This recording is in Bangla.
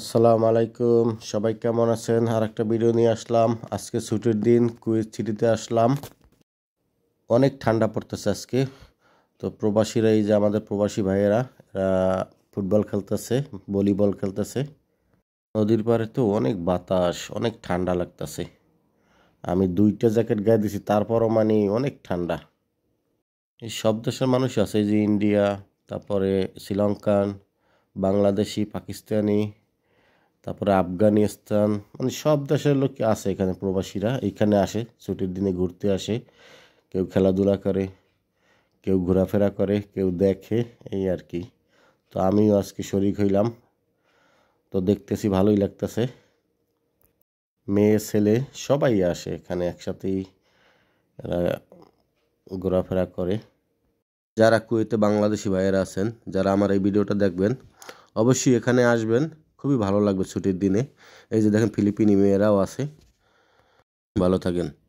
আসসালামু আলাইকুম সবাই কেমন আছেন আর একটা ভিডিও নিয়ে আসলাম আজকে ছুটির দিন কুইজ সিটিতে আসলাম অনেক ঠান্ডা পড়তেছে আজকে তো প্রবাসীরা এই যে আমাদের প্রবাসী ভাইয়েরা ফুটবল খেলতেছে ভলিবল খেলতেছে নদীর পাড়ে তো অনেক বাতাস অনেক ঠান্ডা লাগতেছে আমি দুইটা জ্যাকেট গায়ে দিছি তারপরও মানে অনেক ঠান্ডা এই সব দেশের মানুষ আছে যে ইন্ডিয়া তারপরে শ্রীলঙ্কান বাংলাদেশি পাকিস্তানি তারপরে আফগানিস্তান মানে সব দেশের লোক আসে এখানে প্রবাসীরা এখানে আসে ছুটির দিনে ঘুরতে আসে কেউ খেলাধুলা করে কেউ ঘোরাফেরা করে কেউ দেখে এই আর কি তো আমিও আজকে শরিক হইলাম তো দেখতেছি ভালোই লাগতেছে মেয়ে ছেলে সবাই আসে এখানে একসাথেই এরা ঘোরাফেরা করে যারা কুয়েতে বাংলাদেশি ভাইয়েরা আছেন যারা আমার এই ভিডিওটা দেখবেন অবশ্যই এখানে আসবেন খুবই ভালো লাগবে ছুটির দিনে এই যে দেখেন ফিলিপিনি মেয়েরাও আছে ভালো থাকেন